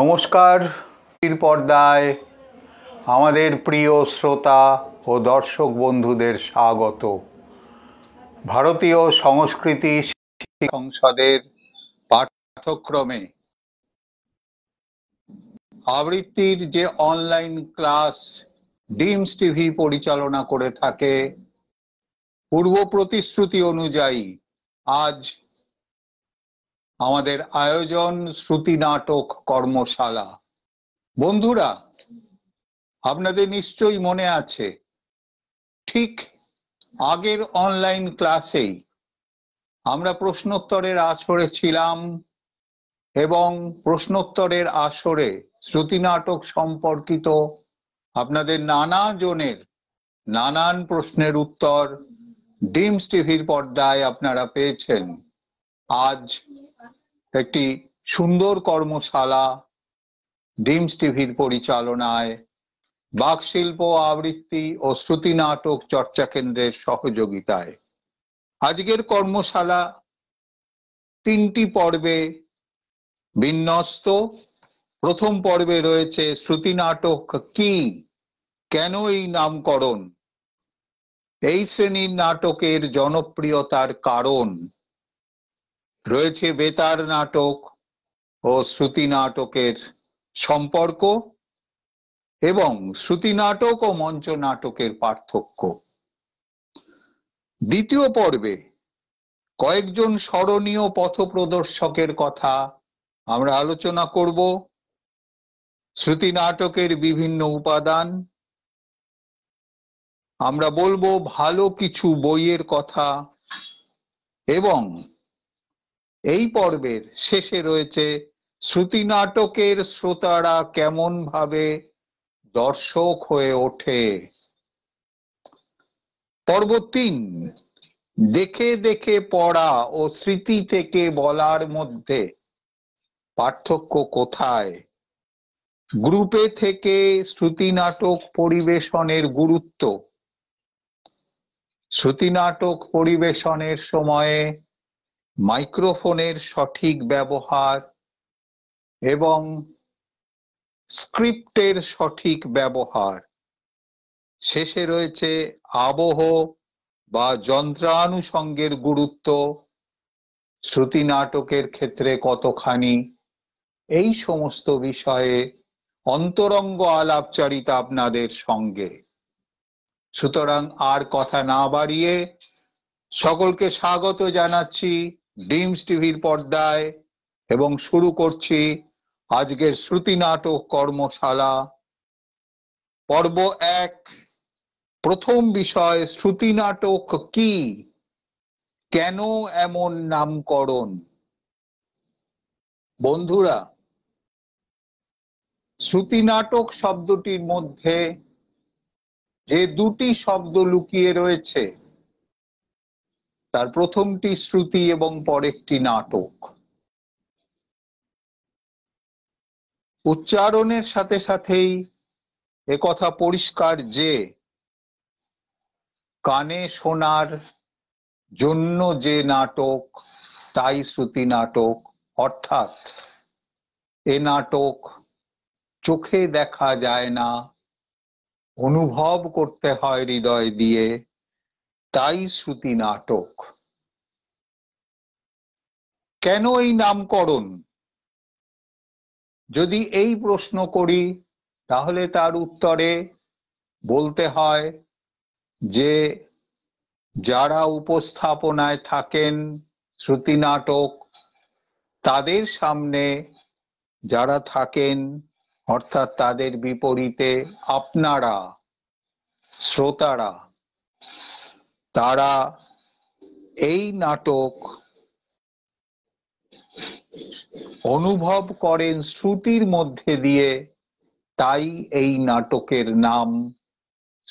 নমস্কার পর্দায় আমাদের প্রিয় শ্রোতা ও দর্শক বন্ধুদের স্বাগত ভারতীয় সংস্কৃতি সংসদের পাঠ্যক্রমে আবৃত্তির যে অনলাইন ক্লাস ডিমস টিভি পরিচালনা করে থাকে পূর্ব প্রতিশ্রুতি অনুযায়ী আজ আমাদের আয়োজন শ্রুতি নাটক কর্মশালা বন্ধুরা আপনাদের নিশ্চয়ই মনে আছে ঠিক আগের অনলাইন ক্লাসেই আমরা প্রশ্নোত্তরের আসরে ছিলাম এবং প্রশ্নোত্তরের আসরে শ্রুতি নাটক সম্পর্কিত আপনাদের নানা জনের নানান প্রশ্নের উত্তর ডিমস টিভির পর্দায় আপনারা পেয়েছেন আজ একটি সুন্দর কর্মশালা ডিমস টিভির পরিচালনায় বাকশিল্প আবৃত্তি ও শ্রুতি নাটক চর্চা কেন্দ্রের সহযোগিতায় আজকের কর্মশালা তিনটি পর্বে বিন্যস্ত প্রথম পর্বে রয়েছে শ্রুতি নাটক কি কেন এই নামকরণ এই শ্রেণীর নাটকের জনপ্রিয়তার কারণ রয়েছে বেতার নাটক ও শ্রুতি নাটকের সম্পর্ক এবং শ্রুতি নাটক ও মঞ্চ নাটকের পার্থক্য দ্বিতীয় পর্বে কয়েকজন স্মরণীয় পথ প্রদর্শকের কথা আমরা আলোচনা করব শ্রুতি নাটকের বিভিন্ন উপাদান আমরা বলবো ভালো কিছু বইয়ের কথা এবং এই পর্বের শেষে রয়েছে শ্রুতি নাটকের শ্রোতারা কেমন ভাবে দর্শক হয়ে ওঠে পর্ব তিন দেখে দেখে পড়া ও স্মৃতি থেকে বলার মধ্যে পার্থক্য কোথায় গ্রুপে থেকে শ্রুতি নাটক পরিবেশনের গুরুত্ব শ্রুতি নাটক পরিবেশনের সময়ে মাইক্রোফোনের সঠিক ব্যবহার এবং স্ক্রিপ্টের সঠিক ব্যবহার শেষে রয়েছে আবহ বা যন্ত্রানুষঙ্গের গুরুত্ব শ্রুতি নাটকের ক্ষেত্রে কতখানি এই সমস্ত বিষয়ে অন্তরঙ্গ আলাপচারিতা আপনাদের সঙ্গে সুতরাং আর কথা না বাড়িয়ে সকলকে স্বাগত জানাচ্ছি ডিমস টিভির পর্দায় এবং শুরু করছি আজকের শ্রুতি নাটক কর্মশালা পর্ব এক প্রথম বিষয় শ্রুতি নাটক কি কেন এমন নামকরণ বন্ধুরা শ্রুতি নাটক শব্দটির মধ্যে যে দুটি শব্দ লুকিয়ে রয়েছে তার প্রথমটি শ্রুতি এবং পরেরটি নাটক উচ্চারণের সাথে সাথেই কথা পরিষ্কার যে কানে শোনার জন্য যে নাটক তাই শ্রুতি নাটক অর্থাৎ এ নাটক চোখে দেখা যায় না অনুভব করতে হয় হৃদয় দিয়ে তাই শ্রুতি নাটক কেন এই নামকরণ যদি এই প্রশ্ন করি তাহলে তার উত্তরে বলতে হয় যে যারা উপস্থাপনায় থাকেন শ্রুতি নাটক তাদের সামনে যারা থাকেন অর্থাৎ তাদের বিপরীতে আপনারা শ্রোতারা তারা এই নাটক অনুভব করেন শ্রুতির মধ্যে দিয়ে তাই এই নাটকের নাম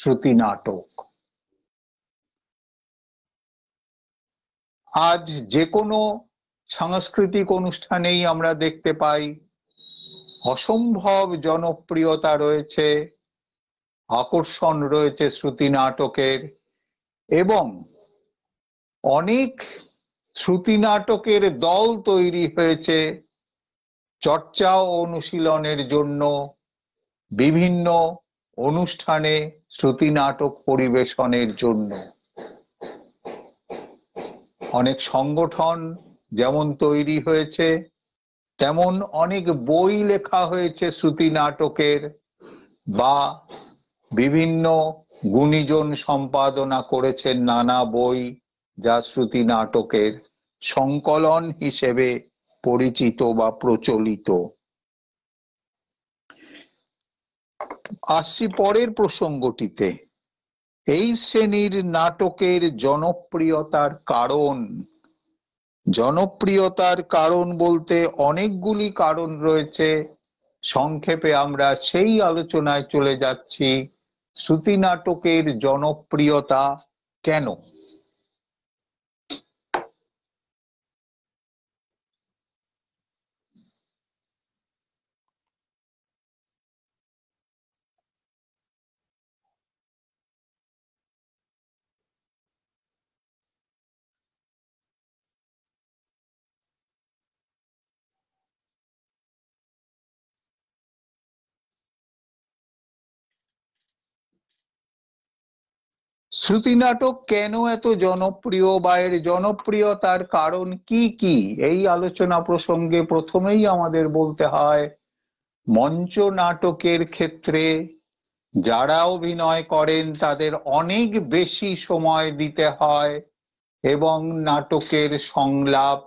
শ্রুতি নাটক আজ যে কোনো সাংস্কৃতিক অনুষ্ঠানেই আমরা দেখতে পাই অসম্ভব জনপ্রিয়তা রয়েছে আকর্ষণ রয়েছে শ্রুতি নাটকের এবং অনেক শ্রুতি নাটকের দল তৈরি হয়েছে চর্চা ও অনুশীলনের জন্য বিভিন্ন অনুষ্ঠানে শ্রুতি নাটক পরিবেশনের জন্য অনেক সংগঠন যেমন তৈরি হয়েছে তেমন অনেক বই লেখা হয়েছে শ্রুতি নাটকের বা বিভিন্ন গুণীজন সম্পাদনা করেছেন নানা বই যা শ্রুতি নাটকের সংকলন হিসেবে পরিচিত বা প্রচলিত আসছি পরের প্রসঙ্গটিতে এই শ্রেণীর নাটকের জনপ্রিয়তার কারণ জনপ্রিয়তার কারণ বলতে অনেকগুলি কারণ রয়েছে সংক্ষেপে আমরা সেই আলোচনায় চলে যাচ্ছি শ্রুতি নাটকের জনপ্রিয়তা কেন শ্রুতি নাটক কেন এত জনপ্রিয় বা এর জনপ্রিয়তার কারণ কি কি এই আলোচনা প্রসঙ্গে প্রথমেই আমাদের বলতে হয় মঞ্চ নাটকের ক্ষেত্রে যারা অভিনয় করেন তাদের অনেক বেশি সময় দিতে হয় এবং নাটকের সংলাপ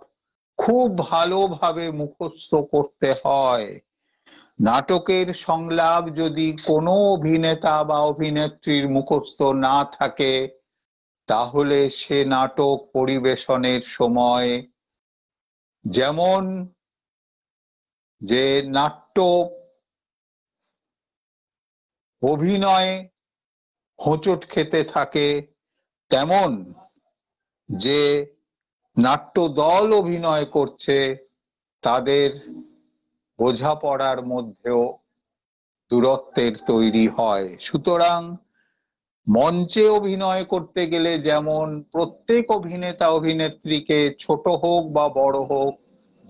খুব ভালোভাবে মুখস্থ করতে হয় নাটকের সংলাপ যদি কোনো অভিনেতা বা অভিনেত্রীর মুখস্থ না থাকে তাহলে সে নাটক পরিবেশনের সময় যেমন যে নাট্য অভিনয়ে হোঁচট খেতে থাকে তেমন যে নাট্য দল অভিনয় করছে তাদের বোঝাপড়ার মধ্যেও দূরত্বের তৈরি হয় সুতরাং মঞ্চে অভিনয় করতে গেলে যেমন প্রত্যেক অভিনেতা অভিনেত্রীকে ছোট হোক বা বড় হোক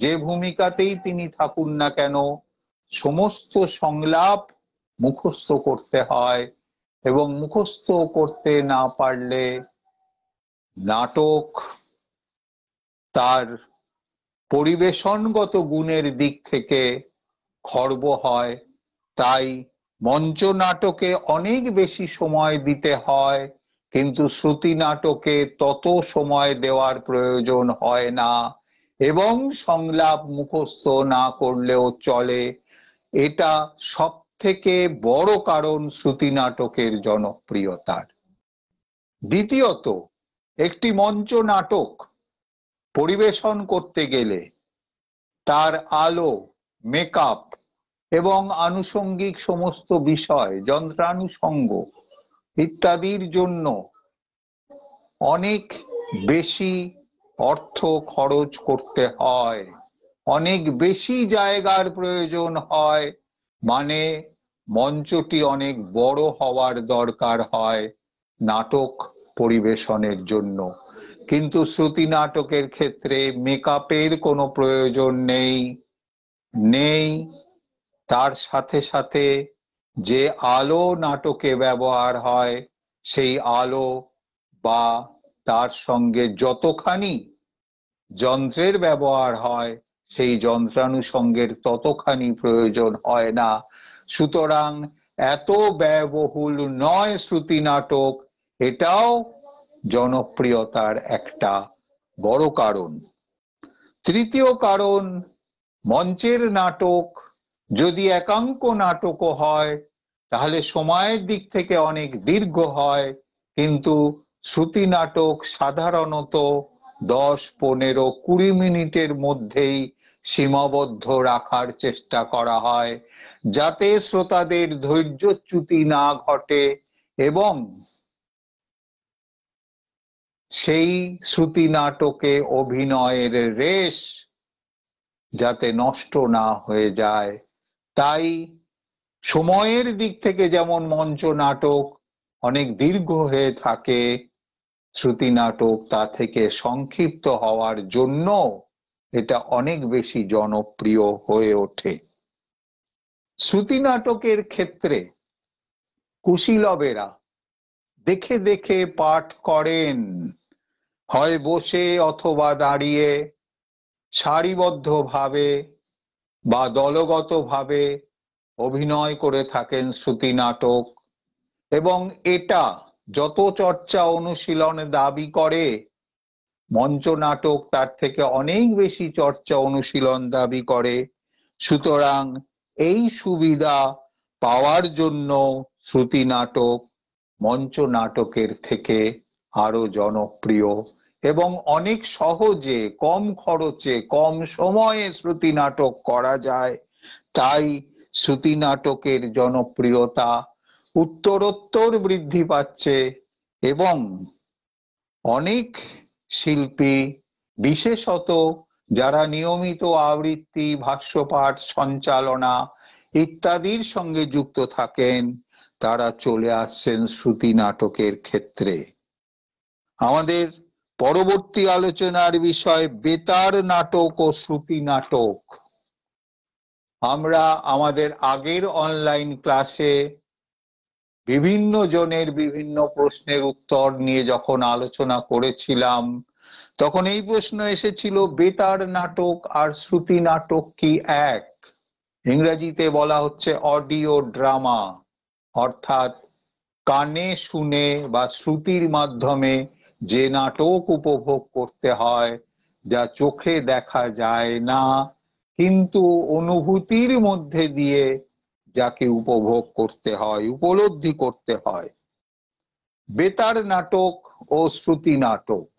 যে ভূমিকাতেই তিনি থাকুন না কেন সমস্ত সংলাপ মুখস্থ করতে হয় এবং মুখস্থ করতে না পারলে নাটক তার পরিবেশনগত গুণের দিক থেকে খর্ব হয় তাই মঞ্চ নাটকে অনেক বেশি সময় দিতে হয় কিন্তু শ্রুতি নাটকে তত সময় দেওয়ার প্রয়োজন হয় না এবং সংলাপ মুখস্থ না করলেও চলে এটা সব থেকে বড় কারণ শ্রুতি নাটকের জনপ্রিয়তার দ্বিতীয়ত একটি মঞ্চ নাটক পরিবেশন করতে গেলে তার আলো মেকআপ এবং আনুষঙ্গিক সমস্ত বিষয় যন্ত্রানুষঙ্গ ইত্যাদির জন্য অনেক বেশি অর্থ খরচ করতে হয় অনেক বেশি জায়গার প্রয়োজন হয় মানে মঞ্চটি অনেক বড় হওয়ার দরকার হয় নাটক পরিবেশনের জন্য কিন্তু শ্রুতি নাটকের ক্ষেত্রে মেকআপের কোনো প্রয়োজন নেই নেই তার সাথে সাথে যে আলো নাটকে ব্যবহার হয় সেই আলো বা তার সঙ্গে যতখানি যন্ত্রের ব্যবহার হয় সেই যন্ত্রানুষঙ্গের ততখানি প্রয়োজন হয় না সুতরাং এত ব্যয়বহুল নয় শ্রুতি নাটক এটাও জনপ্রিয়তার একটা বড় কারণ তৃতীয় কারণ মঞ্চের নাটক যদি একাঙ্ক নাটকও হয় তাহলে সময়ের দিক থেকে অনেক দীর্ঘ হয় কিন্তু শ্রুতি নাটক সাধারণত দশ পনেরো কুড়ি মিনিটের মধ্যেই সীমাবদ্ধ রাখার চেষ্টা করা হয় যাতে শ্রোতাদের ধৈর্যচ্যুতি না ঘটে এবং সেই শ্রুতি নাটকে অভিনয়ের রেশ যাতে নষ্ট না হয়ে যায় তাই সময়ের দিক থেকে যেমন মঞ্চ নাটক অনেক দীর্ঘ হয়ে থাকে শ্রুতি নাটক তা থেকে সংক্ষিপ্ত হওয়ার জন্য এটা অনেক বেশি জনপ্রিয় হয়ে ওঠে শ্রুতি নাটকের ক্ষেত্রে কুশীলবেরা দেখে দেখে পাঠ করেন হয় বসে অথবা দাঁড়িয়ে সারিবদ্ধভাবে বা দলগতভাবে অভিনয় করে থাকেন শ্রুতি নাটক এবং এটা যত চর্চা অনুশীলন দাবি করে মঞ্চ নাটক তার থেকে অনেক বেশি চর্চা অনুশীলন দাবি করে সুতরাং এই সুবিধা পাওয়ার জন্য শ্রুতি নাটক মঞ্চ নাটকের থেকে আরো জনপ্রিয় এবং অনেক সহজে কম খরচে কম সময়ে শ্রুতি নাটক করা যায় তাই শ্রুতি নাটকের জনপ্রিয়তা উত্তরোত্তর বৃদ্ধি পাচ্ছে এবং অনেক শিল্পী বিশেষত যারা নিয়মিত আবৃত্তি ভাষ্যপাঠ সঞ্চালনা ইত্যাদির সঙ্গে যুক্ত থাকেন তারা চলে আসছেন শ্রুতি নাটকের ক্ষেত্রে আমাদের পরবর্তী আলোচনার বিষয় বেতার নাটক ও শ্রুতি নাটক আমরা আমাদের আগের অনলাইন ক্লাসে বিভিন্ন জনের বিভিন্ন প্রশ্নের উত্তর নিয়ে যখন আলোচনা করেছিলাম তখন এই প্রশ্ন এসেছিল বেতার নাটক আর শ্রুতি নাটক কি এক ইংরেজিতে বলা হচ্ছে অডিও ড্রামা অর্থাৎ কানে শুনে বা শ্রুতির মাধ্যমে যে নাটক উপভোগ করতে হয় যা চোখে দেখা যায় না কিন্তু অনুভূতির মধ্যে দিয়ে যাকে উপভোগ করতে হয় উপলব্ধি করতে হয় বেতার নাটক ও শ্রুতি নাটক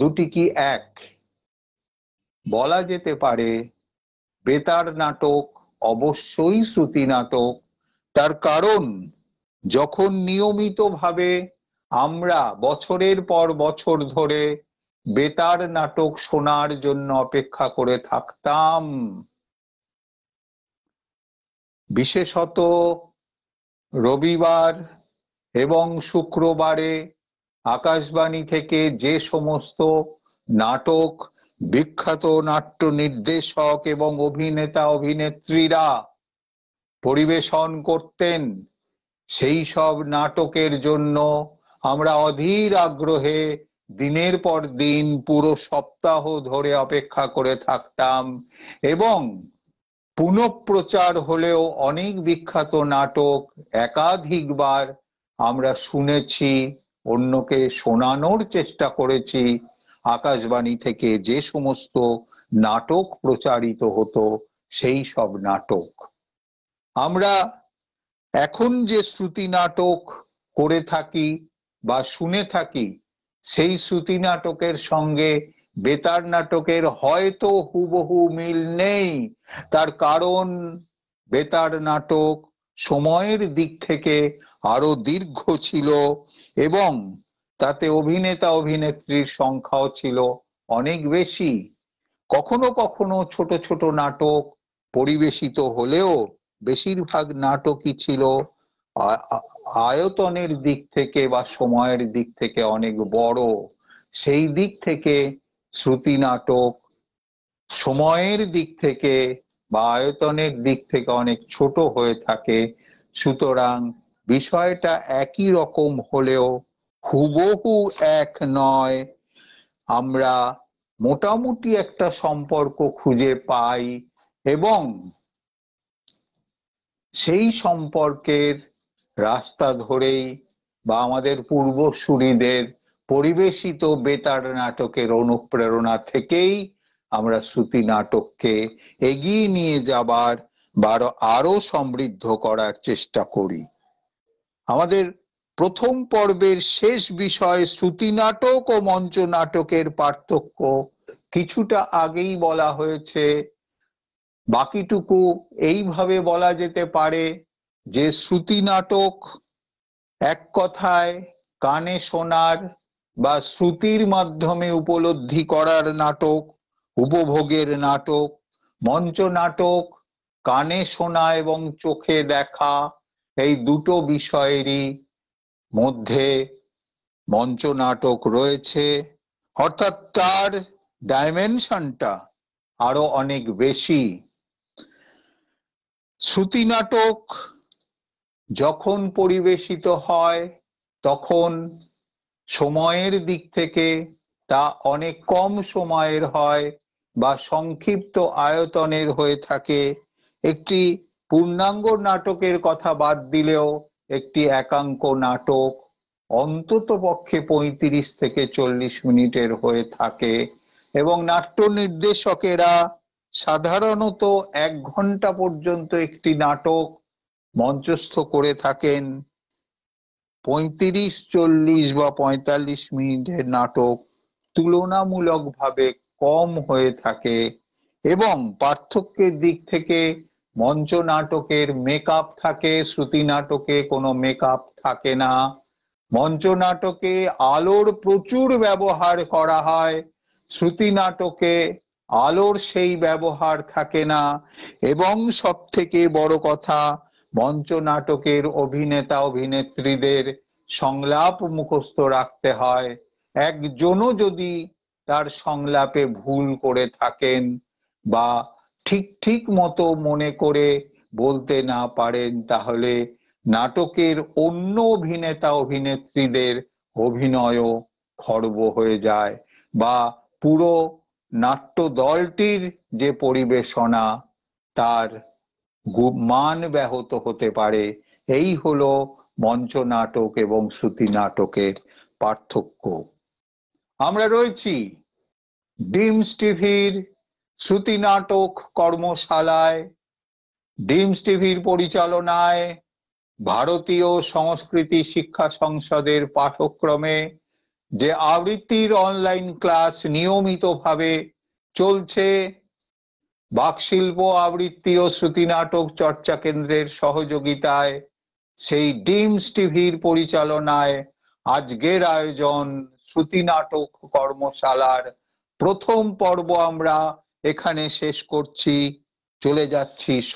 দুটি কি এক বলা যেতে পারে বেতার নাটক অবশ্যই শ্রুতি নাটক তার কারণ যখন নিয়মিতভাবে আমরা বছরের পর বছর ধরে বেতার নাটক শোনার জন্য অপেক্ষা করে থাকতাম বিশেষত রবিবার এবং শুক্রবারে আকাশবাণী থেকে যে সমস্ত নাটক বিখ্যাত নাট্য নির্দেশক এবং অভিনেতা অভিনেত্রীরা পরিবেশন করতেন সেই সব নাটকের জন্য আমরা অধীর আগ্রহে দিনের পর দিন পুরো সপ্তাহ ধরে অপেক্ষা করে থাকতাম এবং পুনঃপ্রচার হলেও অনেক বিখ্যাত নাটক একাধিকবার আমরা শুনেছি অন্যকে শোনানোর চেষ্টা করেছি আকাশবাণী থেকে যে সমস্ত নাটক প্রচারিত হতো সেই সব নাটক আমরা এখন যে শ্রুতি নাটক করে থাকি বা শুনে থাকি সেই শ্রুতি নাটকের সঙ্গে বেতার নাটকের হয়তো হুবহু মিল নেই তার কারণ বেতার নাটক সময়ের দিক থেকে আরো দীর্ঘ ছিল এবং তাতে অভিনেতা অভিনেত্রীর সংখ্যাও ছিল অনেক বেশি কখনো কখনো ছোট ছোট নাটক পরিবেশিত হলেও বেশিরভাগ নাটকই ছিল আয়তনের দিক থেকে বা সময়ের দিক থেকে অনেক বড় সেই দিক থেকে শ্রুতি নাটক সময়ের দিক থেকে বা আয়তনের দিক থেকে অনেক ছোট হয়ে থাকে সুতরাং বিষয়টা একই রকম হলেও হুবহু এক নয় আমরা মোটামুটি একটা সম্পর্ক খুঁজে পাই এবং সেই সম্পর্কের রাস্তা ধরেই বা আমাদের পূর্বসূরিদের পরিবেশিত বেতার নাটকের অনুপ্রেরণা থেকেই আমরা শ্রুতি নাটককে এগিয়ে নিয়ে যাবার বা আরো সমৃদ্ধ করার চেষ্টা করি আমাদের প্রথম পর্বের শেষ বিষয় শ্রুতি নাটক ও মঞ্চ নাটকের পার্থক্য কিছুটা আগেই বলা হয়েছে বাকিটুকু এইভাবে বলা যেতে পারে যে শ্রুতি নাটক এক কথায় কানে শোনার বা শ্রুতির মাধ্যমে উপলব্ধি করার নাটক উপভোগের নাটক মঞ্চ নাটক কানে শোনা এবং চোখে দেখা এই দুটো বিষয়েরই মধ্যে মঞ্চ নাটক রয়েছে অর্থাৎ তার ডাইমেনশনটা আরো অনেক বেশি শ্রুতি নাটক যখন পরিবেশিত হয় তখন সময়ের দিক থেকে তা অনেক কম সময়ের হয় বা সংক্ষিপ্ত আয়তনের হয়ে থাকে একটি পূর্ণাঙ্গ নাটকের কথা বাদ দিলেও একটি একাঙ্ক নাটক অন্তত পক্ষে পঁয়ত্রিশ থেকে চল্লিশ মিনিটের হয়ে থাকে এবং নাট্য নির্দেশকেরা সাধারণত এক ঘন্টা পর্যন্ত একটি নাটক মঞ্চস্থ করে থাকেন পঁয়ত্রিশ চল্লিশ বা পঁয়তাল্লিশ মিনিটের নাটক তুলনামূলকভাবে কম হয়ে থাকে এবং পার্থক্যের দিক থেকে মঞ্চ নাটকের মেকআপ থাকে শ্রুতি নাটকে কোনো মেকআপ থাকে না মঞ্চ নাটকে আলোর প্রচুর ব্যবহার করা হয় শ্রুতি নাটকে আলোর সেই ব্যবহার থাকে না এবং সব থেকে বড় কথা মঞ্চ নাটকের অভিনেতা অভিনেত্রীদের সংলাপ মুখস্থ রাখতে হয় একজনও যদি তার সংলাপে ভুল করে থাকেন বা ঠিক ঠিক মতো মনে করে বলতে না পারেন তাহলে নাটকের অন্য অভিনেতা অভিনেত্রীদের অভিনয়ও খর্ব হয়ে যায় বা পুরো নাট্য দলটির যে পরিবেশনা তার মান ব্যাহত হতে পারে এই হলো মঞ্চ নাটক এবং শ্রুতি নাটকের পার্থক্য আমরা রয়েছি ডিমস টিভির শ্রুতি নাটক কর্মশালায় ডিমস টিভির পরিচালনায় ভারতীয় সংস্কৃতি শিক্ষা সংসদের পাঠক্রমে যে আবৃত্তির অনলাইন ক্লাস নিয়মিতভাবে চলছে বাকশিল্প আবৃত্তি ও শ্রুতি নাটক চর্চা কেন্দ্রের সহযোগিতায় সেই ডিমস টিভির পরিচালনায় আজকের আয়োজন শ্রুতি নাটক কর্মশালার প্রথম পর্ব আমরা এখানে শেষ করছি চলে যাচ্ছি